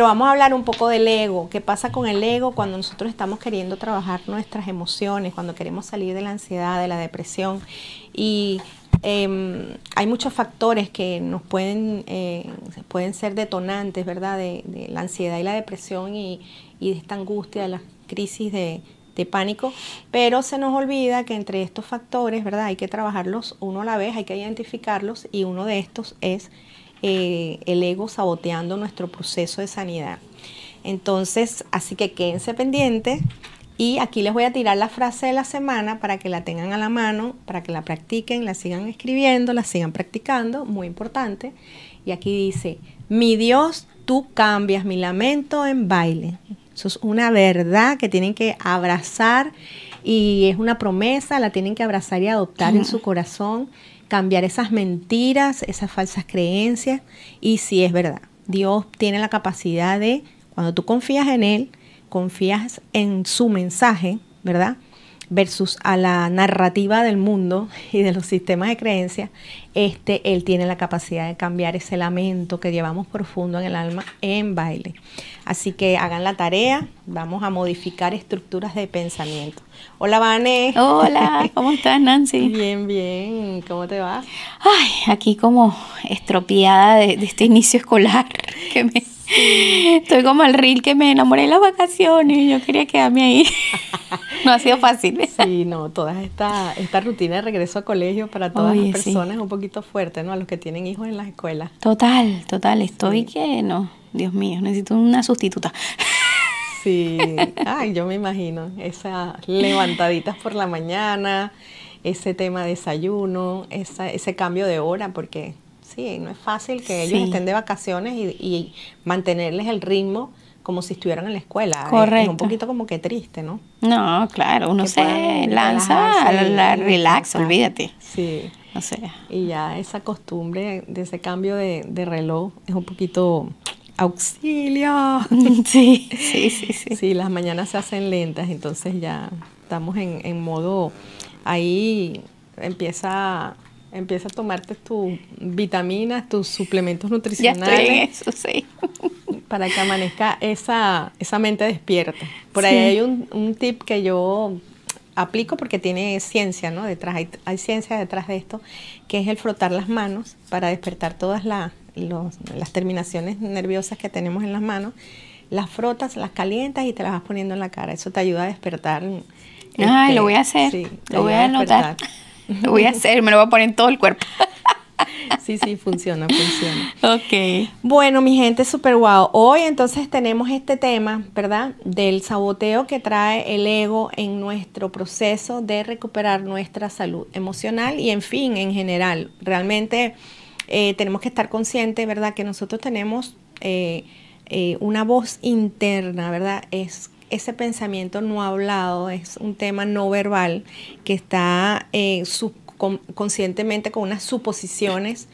Pero vamos a hablar un poco del ego. ¿Qué pasa con el ego cuando nosotros estamos queriendo trabajar nuestras emociones, cuando queremos salir de la ansiedad, de la depresión? Y em, hay muchos factores que nos pueden, eh, pueden ser detonantes, ¿verdad? De, la ansiedad y la depresión y, de esta angustia, de las crisis de, de pánico, pero se nos olvida que entre estos factores, ¿verdad? Hay que trabajarlos uno a la vez, hay que identificarlos y uno de estos es eh, el ego saboteando nuestro proceso de sanidad. Entonces, así que quédense pendientes. Y aquí les voy a tirar la frase de la semana para que la tengan a la mano, para que la practiquen, la sigan escribiendo, la sigan practicando, muy importante. Y aquí dice, mi Dios, tú cambias mi lamento en baile. Eso es una verdad que tienen que abrazar y es una promesa, la tienen que abrazar y adoptar en su corazón cambiar esas mentiras, esas falsas creencias. Y si es verdad, Dios tiene la capacidad de, cuando tú confías en Él, confías en su mensaje, ¿verdad? versus a la narrativa del mundo y de los sistemas de creencias, este, él tiene la capacidad de cambiar ese lamento que llevamos profundo en el alma en baile. Así que hagan la tarea, vamos a modificar estructuras de pensamiento. Hola, Vane. Hola, ¿cómo estás, Nancy? Bien, bien, ¿cómo te va? Ay, aquí como estropeada de, este inicio escolar que me Estoy como al reel que me enamoré en las vacaciones y yo quería quedarme ahí. No ha sido fácil. Sí, no, toda esta, esta rutina de regreso a colegio para todas las personas es un poquito fuerte, ¿no? A los que tienen hijos en las escuelas. Total, total, estoy que no, Dios mío, necesito una sustituta. Sí, ay, yo me imagino esas levantaditas por la mañana, ese tema de desayuno, ese cambio de hora, porque Sí, no es fácil que ellos estén de vacaciones y, mantenerles el ritmo como si estuvieran en la escuela. Correcto. Es, un poquito como que triste, ¿no? No, claro, uno se lanza, la, relax, olvídate. Sí. O sea. Y ya esa costumbre de ese cambio de, reloj es un poquito auxilio. Sí, sí, sí, sí. Sí, las mañanas se hacen lentas, entonces ya estamos en, en modo, ahí empieza Empieza a tomarte tus vitaminas, tus suplementos nutricionales. Ya eso, sí. Para que amanezca esa, esa mente despierta. Por ahí hay un, tip que yo aplico porque tiene ciencia, ¿no? Detrás, hay, ciencia detrás de esto, que es el frotar las manos para despertar todas las terminaciones nerviosas que tenemos en las manos. Las frotas, las calientas y te las vas poniendo en la cara. Eso te ayuda a despertar. Ay, lo este, voy a hacer. lo voy a, a Lo voy a hacer, me lo voy a poner en todo el cuerpo. Sí, sí, funciona, funciona. Ok. Bueno, mi gente, súper guau. Hoy entonces tenemos este tema, ¿verdad? Del saboteo que trae el ego en nuestro proceso de recuperar nuestra salud emocional y en fin, en general. Realmente eh, tenemos que estar conscientes, ¿verdad? Que nosotros tenemos eh, eh, una voz interna, ¿verdad? Es ese pensamiento no hablado, es un tema no verbal que está eh, conscientemente con unas suposiciones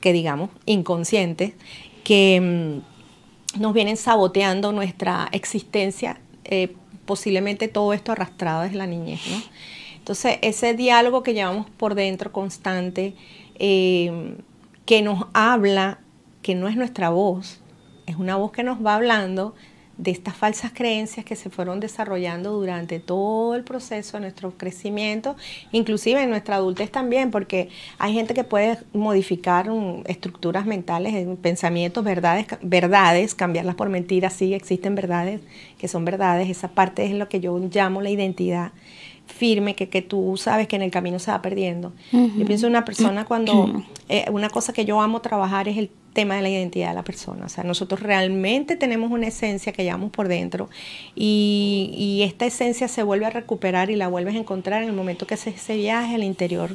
que digamos inconscientes que mm, nos vienen saboteando nuestra existencia, eh, posiblemente todo esto arrastrado desde la niñez. Entonces, ese diálogo que llevamos por dentro constante, em, que nos habla, que no es nuestra voz, es una voz que nos va hablando, de estas falsas creencias que se fueron desarrollando durante todo el proceso de nuestro crecimiento, inclusive en nuestra adultez también, porque hay gente que puede modificar mm, estructuras mentales, eh, pensamientos, verdades, verdades, cambiarlas por mentiras, sí existen verdades que son verdades, esa parte es lo que yo llamo la identidad firme que, que, tú sabes que en el camino se va perdiendo. Yo pienso una persona cuando, eh, una cosa que yo amo trabajar es el tema de la identidad de la persona. O sea, nosotros realmente tenemos una esencia que llevamos por dentro y, esta esencia se vuelve a recuperar y la vuelves a encontrar en el momento que haces ese viaje al interior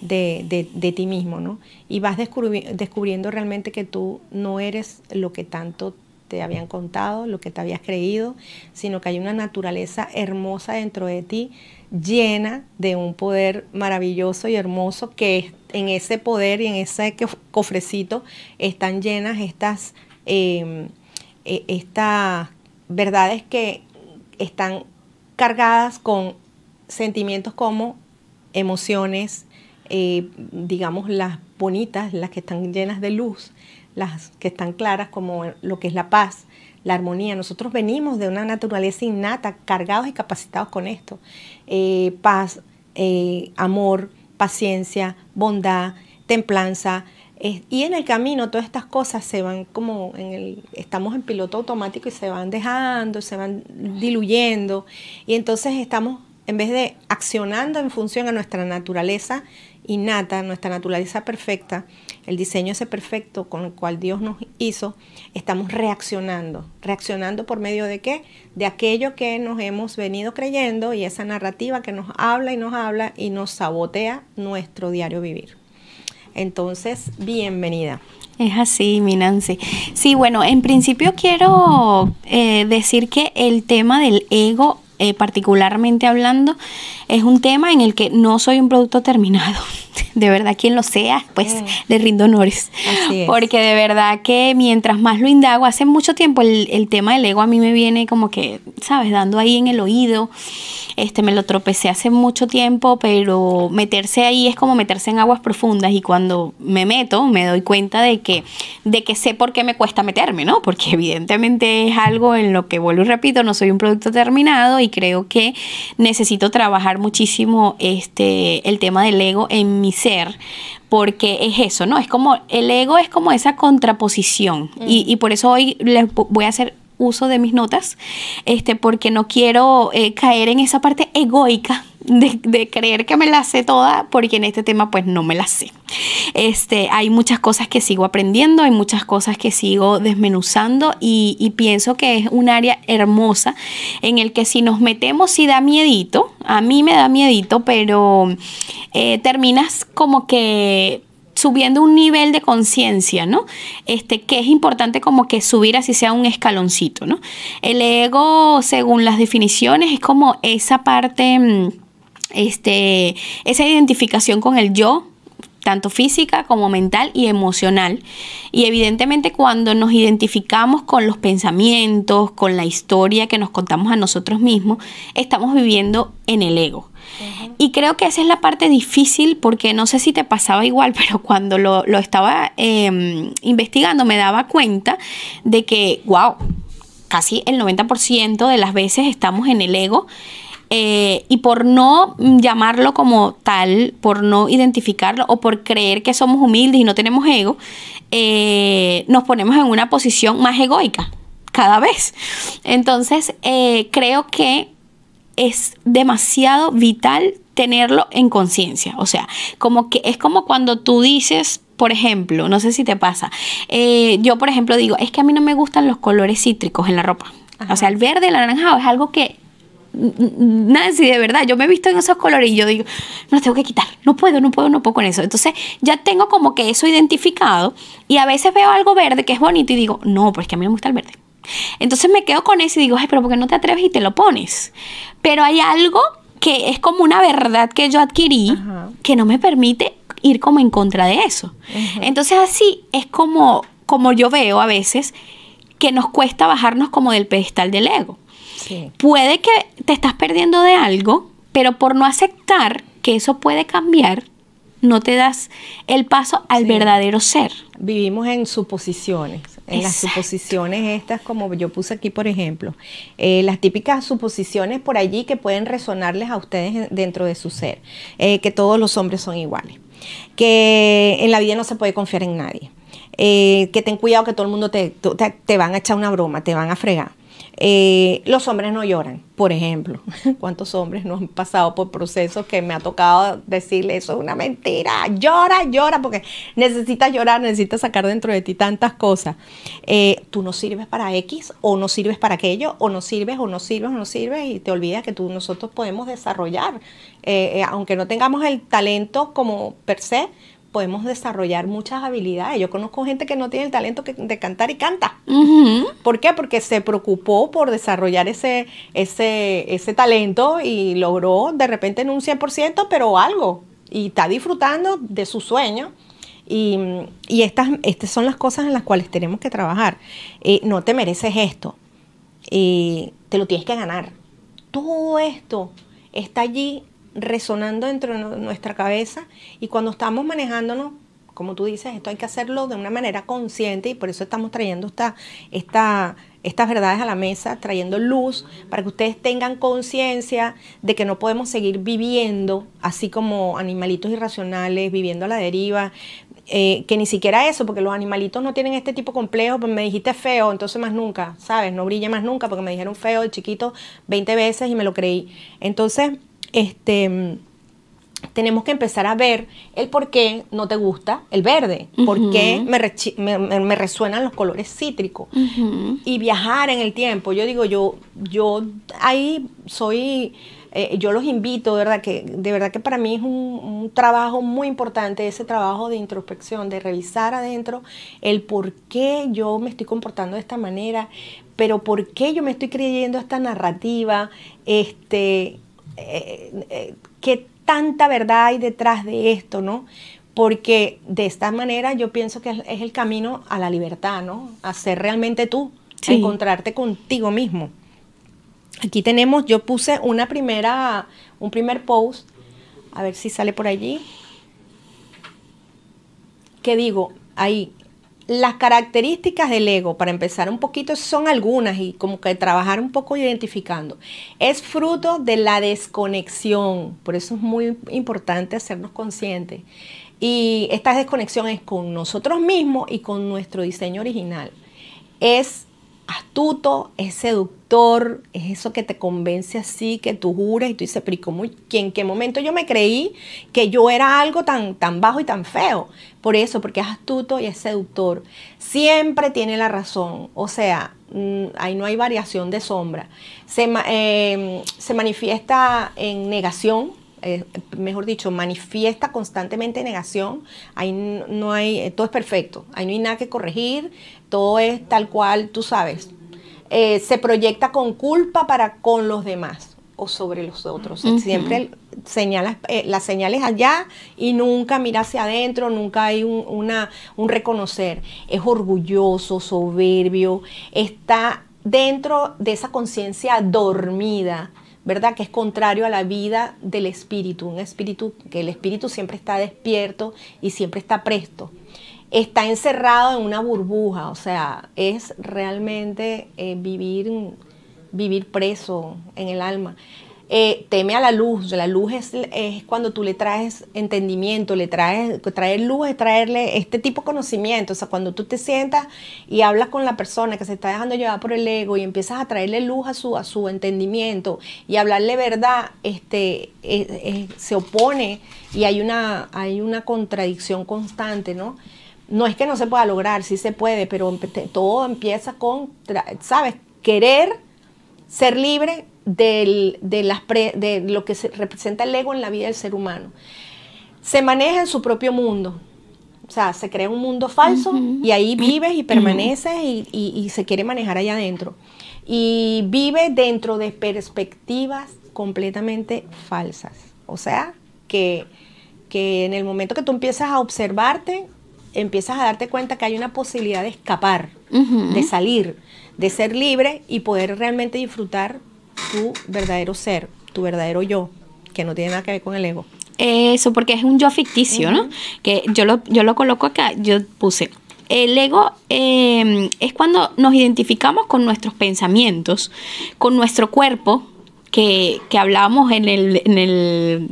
de, ti mismo, ¿no? Y vas descubriendo realmente que tú no eres lo que tanto te habían contado, lo que te habías creído, sino que hay una naturaleza hermosa dentro de ti, llena de un poder maravilloso y hermoso, que en ese poder y en ese cofrecito están llenas estas, em, e-, estas verdades que están cargadas con sentimientos como emociones, eh, digamos las bonitas, las que están llenas de luz, las que están claras como lo que es la paz, la armonía. Nosotros venimos de una naturaleza innata, cargados y capacitados con esto. Eh, paz, eh, amor, paciencia, bondad, templanza. Eh, y en el camino todas estas cosas se van como estamos en piloto automático y se van dejando, se van diluyendo. Y entonces estamos, en vez de accionando en función a nuestra naturaleza innata, nuestra naturaleza perfecta, el diseño ese perfecto con el cual Dios nos hizo, estamos reaccionando. ¿Reaccionando por medio de qué? De aquello que nos hemos venido creyendo y esa narrativa que nos habla y nos habla y nos sabotea nuestro diario vivir. Entonces, bienvenida. Es así, mi Nancy. Sí, bueno, en principio quiero eh, decir que el tema del ego, eh, particularmente hablando, es un tema en el que no soy un producto terminado. De verdad, quien lo sea, pues le rindo honores. Porque de verdad que mientras más lo indago, hace mucho tiempo el, tema del ego a mí me viene como que, ¿sabes? Dando ahí en el oído. Este, me lo tropecé hace mucho tiempo, pero meterse ahí es como meterse en aguas profundas y cuando me meto me doy cuenta de que, de que sé por qué me cuesta meterme, ¿no? Porque evidentemente es algo en lo que, vuelvo y repito, no soy un producto terminado y creo que necesito trabajar muchísimo este, el tema del ego en mi ser, porque es eso, ¿no? Es como, el ego es como esa contraposición. Y, mm. y, por eso hoy les voy a hacer uso de mis notas, este, porque no quiero eh, caer en esa parte egoica de, creer que me la sé toda, porque en este tema pues no me la sé. Este, hay muchas cosas que sigo aprendiendo, hay muchas cosas que sigo desmenuzando y, pienso que es un área hermosa en el que si nos metemos y da miedito, a mí me da miedito, pero eh, terminas como que subiendo un nivel de conciencia, ¿no? Este, que es importante como que subir así sea un escaloncito, ¿no? El ego, según las definiciones, es como esa parte, mm, este, esa identificación con el yo, tanto física como mental y emocional. Y evidentemente cuando nos identificamos con los pensamientos, con la historia que nos contamos a nosotros mismos, estamos viviendo en el ego. Y creo que esa es la parte difícil porque no sé si te pasaba igual, pero cuando lo, estaba em, investigando me daba cuenta de que, wow, casi el 90% de las veces estamos en el ego eh, y por no llamarlo como tal, por no identificarlo o por creer que somos humildes y no tenemos ego, eh, nos ponemos en una posición más egoica cada vez. Entonces, eh, creo que es demasiado vital tenerlo en conciencia. O sea, como que es como cuando tú dices, por ejemplo, no sé si te pasa, yo por ejemplo digo, es que a mí no me gustan los colores cítricos en la ropa. O sea, el verde, el anaranjado es algo que Nancy, de verdad, yo me he visto en esos colores y yo digo, no los tengo que quitar, no puedo, no puedo, no puedo con eso. Entonces ya tengo como que eso identificado y a veces veo algo verde que es bonito y digo, no, porque que a mí me gusta el verde. Entonces me quedo con eso y digo, ay, pero ¿por qué no te atreves y te lo pones? Pero hay algo que es como una verdad que yo adquirí que no me permite ir como en contra de eso. Entonces así es como, como yo veo a veces que nos cuesta bajarnos como del pedestal del ego. Puede que te estás perdiendo de algo, pero por no aceptar que eso puede cambiar, no te das el paso al verdadero ser. Vivimos en suposiciones, en las suposiciones estas, como yo puse aquí, por ejemplo, eh, las típicas suposiciones por allí que pueden resonarles a ustedes dentro de su ser, eh, que todos los hombres son iguales, que en la vida no se puede confiar en nadie, eh, que ten cuidado que todo el mundo te van a echar una broma, te van a fregar. Eh, los hombres no lloran, por ejemplo. ¿Cuántos hombres no han pasado por procesos que me ha tocado decirle eso es una mentira? Llora, llora, porque necesitas llorar, necesitas sacar dentro de ti tantas cosas. Eh, tú no sirves para X, o no sirves para aquello, o no sirves, o no sirves, o no sirves, y te olvidas que tú, nosotros podemos desarrollar, eh, aunque no tengamos el talento como per se, podemos desarrollar muchas habilidades. Yo conozco gente que no tiene el talento de cantar y canta. ¿Por qué? Porque se preocupó por desarrollar ese, ese, ese talento y logró de repente en un 100%, pero algo. Y está disfrutando de su sueño. Y, estas, estas son las cosas en las cuales tenemos que trabajar. Eh, no te mereces esto. Y eh, te lo tienes que ganar. Todo esto está allí resonando dentro de nuestra cabeza y cuando estamos manejándonos, como tú dices, esto hay que hacerlo de una manera consciente y por eso estamos trayendo esta, esta, estas verdades a la mesa, trayendo luz para que ustedes tengan conciencia de que no podemos seguir viviendo así como animalitos irracionales, viviendo a la deriva, eh, que ni siquiera eso, porque los animalitos no tienen este tipo complejo, pues me dijiste feo, entonces más nunca, ¿sabes? No brilla más nunca porque me dijeron feo el chiquito 20 veces y me lo creí. Entonces, este, tenemos que empezar a ver el por qué no te gusta el verde, por qué me, resuenan los colores cítricos y viajar en el tiempo. Yo digo, yo, yo ahí soy, eh, yo los invito, de verdad que, de verdad que para mí es un, un, trabajo muy importante, ese trabajo de introspección, de revisar adentro el por qué yo me estoy comportando de esta manera, pero por qué yo me estoy creyendo esta narrativa, este eh, eh, qué tanta verdad hay detrás de esto, ¿no? Porque de esta manera yo pienso que es el camino a la libertad, ¿no? A ser realmente tú, encontrarte contigo mismo. Aquí tenemos, yo puse una primera, un primer post, a ver si sale por allí. ¿Qué digo? Ahí, las características del ego, para empezar un poquito, son algunas y como que trabajar un poco identificando. Es fruto de la desconexión, por eso es muy importante hacernos conscientes. Y esta desconexión es con nosotros mismos y con nuestro diseño original. Es astuto, es seductor, es eso que te convence así, que tú juras y tú dices, pero ¿y en qué momento yo me creí que yo era algo tan, tan bajo y tan feo? Por eso, porque es astuto y es seductor. Siempre tiene la razón, o sea, mm, ahí no hay variación de sombra. Se, em, manifiesta en negación, eh, mejor dicho, manifiesta constantemente negación, ahí no hay, eh, todo es perfecto, ahí no hay nada que corregir, todo es tal cual, tú sabes, eh, se proyecta con culpa para con los demás o sobre los otros. Siempre señala eh, las señales allá y nunca mira hacia adentro, nunca hay un, una, un reconocer. Es orgulloso, soberbio, está dentro de esa conciencia dormida, ¿verdad? Que es contrario a la vida del espíritu, un espíritu que el espíritu siempre está despierto y siempre está presto está encerrado en una burbuja, o sea, es realmente eh, vivir, vivir preso en el alma. Eh, teme a la luz, la luz es, cuando tú le traes entendimiento, le traes, traer luz es traerle este tipo de conocimiento, o sea, cuando tú te sientas y hablas con la persona que se está dejando llevar por el ego y empiezas a traerle luz a su, a su entendimiento y hablarle verdad, este, se opone y hay una, hay una contradicción constante, ¿no? no es que no se pueda lograr, sí se puede, pero todo empieza con, ¿sabes? Querer ser libre del, de, las de lo que representa el ego en la vida del ser humano. Se maneja en su propio mundo. O sea, se crea un mundo falso y ahí vives y permaneces y, se quiere manejar allá adentro. Y vive dentro de perspectivas completamente falsas. O sea, que, que en el momento que tú empiezas a observarte, empiezas a darte cuenta que hay una posibilidad de escapar, de salir, de ser libre y poder realmente disfrutar tu verdadero ser, tu verdadero yo, que no tiene nada que ver con el ego. Eso, porque es un yo ficticio, ¿no? Que yo lo, yo lo coloco acá, yo puse, el ego em, es cuando nos identificamos con nuestros pensamientos, con nuestro cuerpo, que, que hablábamos en el, en el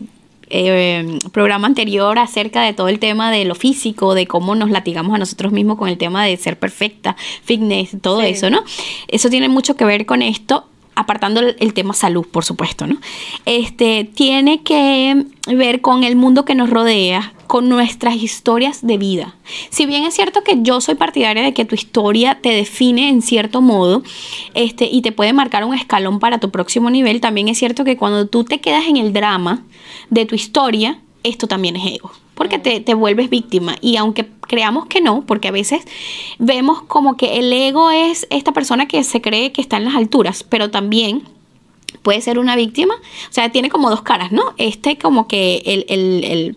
eh, programa anterior acerca de todo el tema de lo físico, de cómo nos latigamos a nosotros mismos con el tema de ser perfecta, fitness, todo eso, ¿no? Eso tiene mucho que ver con esto apartando el, tema salud, por supuesto, ¿no? Este tiene que ver con el mundo que nos rodea, con nuestras historias de vida. Si bien es cierto que yo soy partidaria de que tu historia te define en cierto modo, este y te puede marcar un escalón para tu próximo nivel, también es cierto que cuando tú te quedas en el drama de tu historia, esto también es ego porque te, vuelves víctima. Y aunque creamos que no, porque a veces vemos como que el ego es esta persona que se cree que está en las alturas, pero también puede ser una víctima. O sea, tiene como dos caras, ¿no? Este como que el,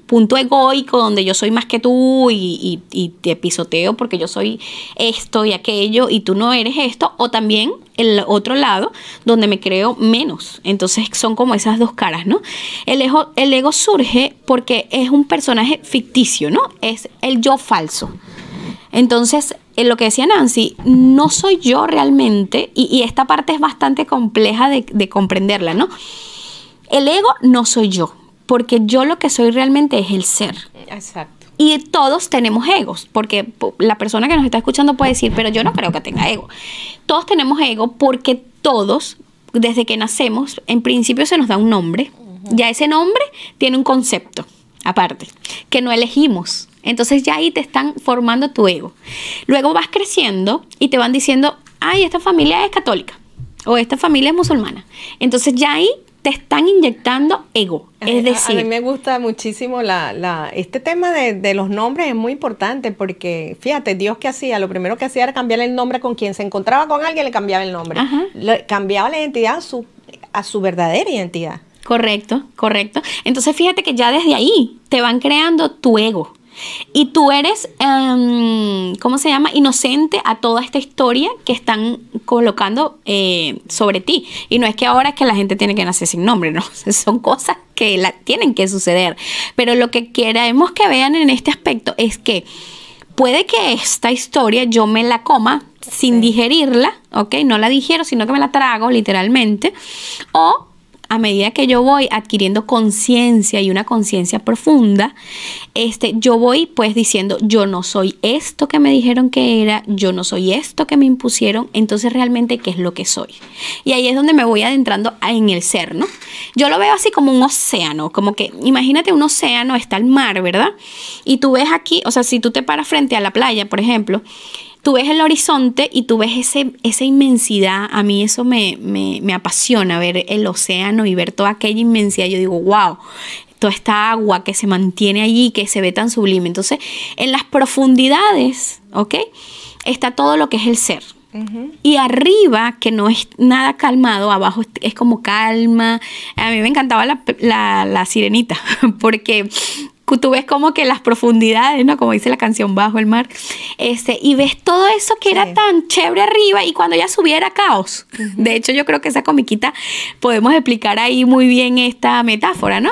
punto egoico donde yo soy más que tú y, te pisoteo porque yo soy esto y aquello y tú no eres esto. O también el otro lado donde me creo menos. Entonces son como esas dos caras, ¿no? El el ego surge porque es un personaje ficticio, ¿no? Es el yo falso. Entonces en lo que decía Nancy, no soy yo realmente, y, esta parte es bastante compleja de, comprenderla, ¿no? El ego no soy yo, porque yo lo que soy realmente es el ser. Exacto. Y todos tenemos egos, porque la persona que nos está escuchando puede decir, pero yo no creo que tenga ego. Todos tenemos ego porque todos, desde que nacemos, en principio se nos da un nombre. Ya ese nombre tiene un concepto, aparte, que no elegimos. Entonces ya ahí te están formando tu ego. Luego vas creciendo y te van diciendo, ay, esta familia es católica o esta familia es musulmana. Entonces ya ahí te están inyectando ego. Es decir, a, mí me gusta muchísimo la, este tema de, los nombres, es muy importante porque fíjate, Dios que hacía, lo primero que hacía era cambiarle el nombre con quien se encontraba con alguien, le cambiaba el nombre. cambiaba la identidad a su verdadera identidad. Correcto, correcto. Entonces fíjate que ya desde ahí te van creando tu ego y tú eres, em, ¿cómo se llama?, inocente a toda esta historia que están colocando eh, sobre ti. Y no es que ahora es que la gente tiene que nacer sin nombre, ¿no? Son cosas que la, tienen que suceder. Pero lo que queremos que vean en este aspecto es que puede que esta historia yo me la coma sin digerirla, ¿ok? No la digiero, sino que me la trago literalmente. O a medida que yo voy adquiriendo conciencia y una conciencia profunda, este, yo voy pues diciendo, yo no soy esto que me dijeron que era, yo no soy esto que me impusieron, entonces realmente qué es lo que soy. Y ahí es donde me voy adentrando en el ser, ¿no? Yo lo veo así como un océano, como que imagínate un océano, está el mar, ¿verdad? Y tú ves aquí, o sea, si tú te paras frente a la playa, por ejemplo, tú ves el horizonte y tú ves ese, esa inmensidad. A mí eso me, apasiona, ver el océano y ver toda aquella inmensidad. Yo digo, wow, toda esta agua que se mantiene allí, que se ve tan sublime. Entonces, en las profundidades, ¿ok? Está todo lo que es el ser. Y arriba, que no es nada calmado, abajo es como calma. A mí me encantaba la, la, la sirenita, porque tú ves como que las profundidades, ¿no? Como dice la canción Bajo el Mar. Este, y ves todo eso que era tan chévere arriba y cuando ya subiera caos. De hecho, yo creo que esa comiquita podemos explicar ahí muy bien esta metáfora, ¿no?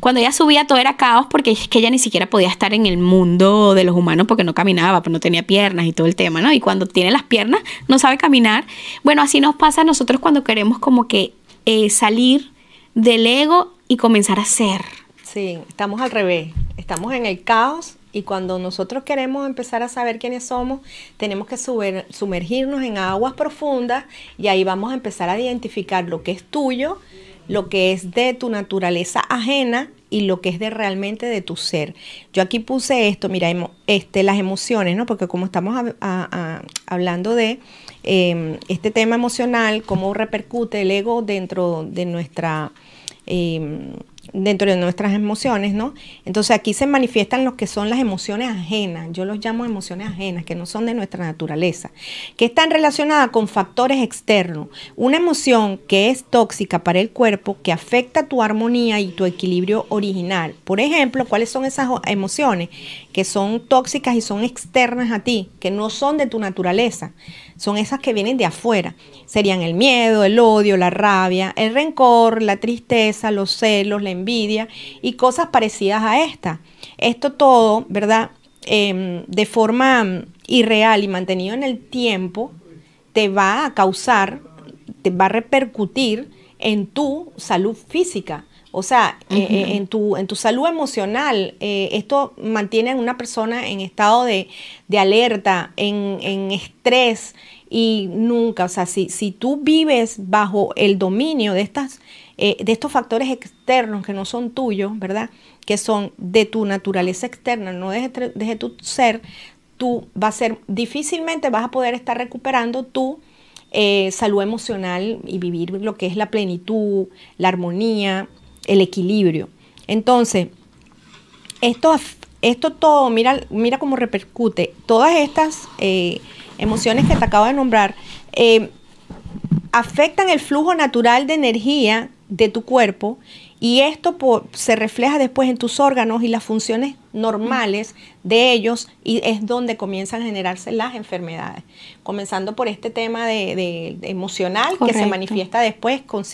Cuando ella subía todo era caos porque es que ella ni siquiera podía estar en el mundo de los humanos porque no caminaba, pues no tenía piernas y todo el tema, ¿no? Y cuando tiene las piernas no sabe caminar. Bueno, así nos pasa a nosotros cuando queremos como que eh, salir del ego y comenzar a ser Sí, estamos al revés, estamos en el caos y cuando nosotros queremos empezar a saber quiénes somos, tenemos que sumergirnos en aguas profundas y ahí vamos a empezar a identificar lo que es tuyo, lo que es de tu naturaleza ajena y lo que es de realmente de tu ser. Yo aquí puse esto, mira, este, las emociones, ¿no? Porque como estamos hablando de em, este tema emocional, cómo repercute el ego dentro de nuestra eh, dentro de nuestras emociones, ¿no? Entonces aquí se manifiestan lo que son las emociones ajenas, yo los llamo emociones ajenas, que no son de nuestra naturaleza, que están relacionadas con factores externos. Una emoción que es tóxica para el cuerpo, que afecta tu armonía y tu equilibrio original. Por ejemplo, ¿cuáles son esas emociones que son tóxicas y son externas a ti, que no son de tu naturaleza? Son esas que vienen de afuera. Serían el miedo, el odio, la rabia, el rencor, la tristeza, los celos, la envidia y cosas parecidas a esta. Esto todo, ¿verdad? Em, de forma irreal y mantenido en el tiempo, te va a causar, te va a repercutir en tu salud física. O sea, eh, eh, en, tu, en tu salud emocional, eh, esto mantiene a una persona en estado de, de alerta, en, en, estrés y nunca, o sea, si, si tú vives bajo el dominio de estas eh, de estos factores externos que no son tuyos, ¿verdad? Que son de tu naturaleza externa, no deje este, este tu ser, tú va a ser, difícilmente vas a poder estar recuperando tu eh, salud emocional y vivir lo que es la plenitud, la armonía, el equilibrio. Entonces, esto, esto todo, mira, mira cómo repercute. Todas estas eh, emociones que te acabo de nombrar afectan el flujo natural de energía de tu cuerpo y esto se refleja después en tus órganos y las funciones normales de ellos y es donde comienzan a generarse las enfermedades. Comenzando por este tema de, emocional que se manifiesta después con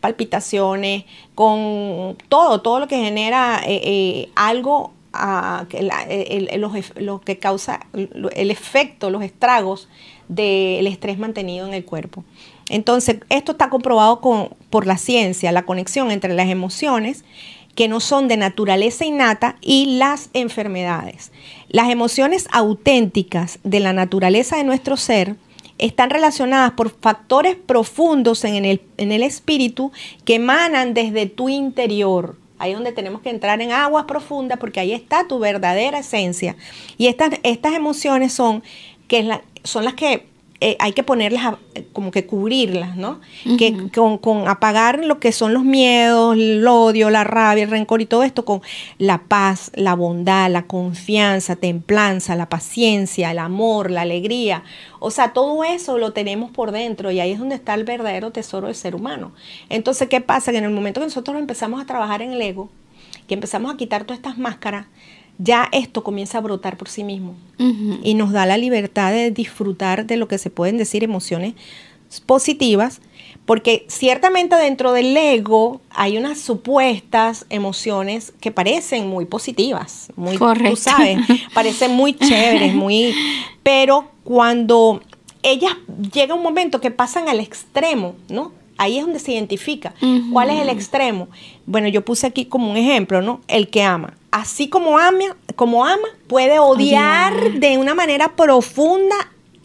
palpitaciones, con todo, todo lo que genera algo lo que causa el efecto, los estragos del estrés mantenido en el cuerpo. Entonces, esto está comprobado por la ciencia, la conexión entre las emociones que no son de naturaleza innata y las enfermedades. Las emociones auténticas de la naturaleza de nuestro ser están relacionadas por factores profundos en el, en el espíritu que emanan desde tu interior. Ahí es donde tenemos que entrar en aguas profundas porque ahí está tu verdadera esencia. Y estas, estas emociones son, que son las que eh, hay que ponerlas, eh, como que cubrirlas, ¿no? Que con, con, apagar lo que son los miedos, el odio, la rabia, el rencor y todo esto con la paz, la bondad, la confianza, templanza, la paciencia, el amor, la alegría. O sea, todo eso lo tenemos por dentro y ahí es donde está el verdadero tesoro del ser humano. Entonces, ¿qué pasa? Que en el momento que nosotros empezamos a trabajar en el ego, que empezamos a quitar todas estas máscaras, ya esto comienza a brotar por sí mismo y nos da la libertad de disfrutar de lo que se pueden decir emociones positivas, porque ciertamente dentro del ego hay unas supuestas emociones que parecen muy positivas, muy, tú sabes, parecen muy chéveres, muy, pero cuando ellas llega un momento que pasan al extremo, ¿no? Ahí es donde se identifica. ¿Cuál es el extremo? Bueno, yo puse aquí como un ejemplo, ¿no? El que ama así como ama, como ama puede odiar de una manera profunda,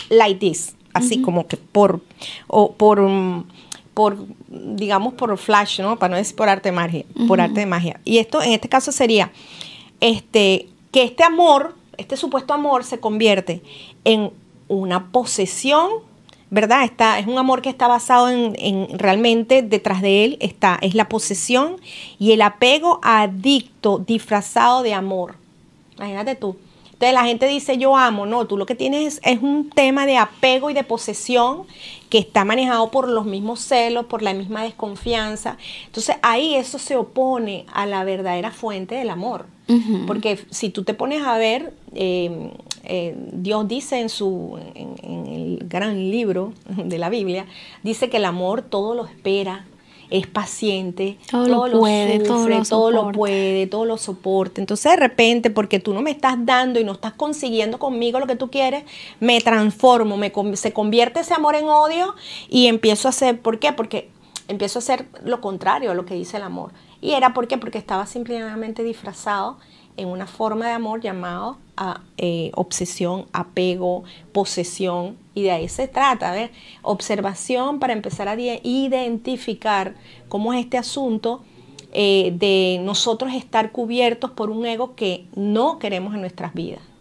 like this. Así como que por, por, mm, por, digamos, por flash, ¿no? Para no decir por arte de magia, por arte de magia. Y esto, en este caso, sería este, que este amor, este supuesto amor, se convierte en una posesión ¿verdad? Está, es un amor que está basado en, realmente detrás de él está, es la posesión y el apego adicto disfrazado de amor. Imagínate tú. Entonces la gente dice yo amo, no, tú lo que tienes es, un tema de apego y de posesión que está manejado por los mismos celos, por la misma desconfianza. Entonces ahí eso se opone a la verdadera fuente del amor. Porque si tú te pones a ver, eh, eh, Dios dice en, su, en, el gran libro de la Biblia, dice que el amor todo lo espera, es paciente, todo, lo, puede, todo, lo, puede, todo lo soporta. Entonces de repente, porque tú no me estás dando y no estás consiguiendo conmigo lo que tú quieres, me transformo, me, se convierte ese amor en odio y empiezo a hacer, ¿por qué? Porque empiezo a hacer lo contrario a lo que dice el amor. Y era porque estaba simplemente disfrazado en una forma de amor llamado a, eh, obsesión, apego, posesión, y de ahí se trata, de Observación para empezar a identificar cómo es este asunto eh, de nosotros estar cubiertos por un ego que no queremos en nuestras vidas.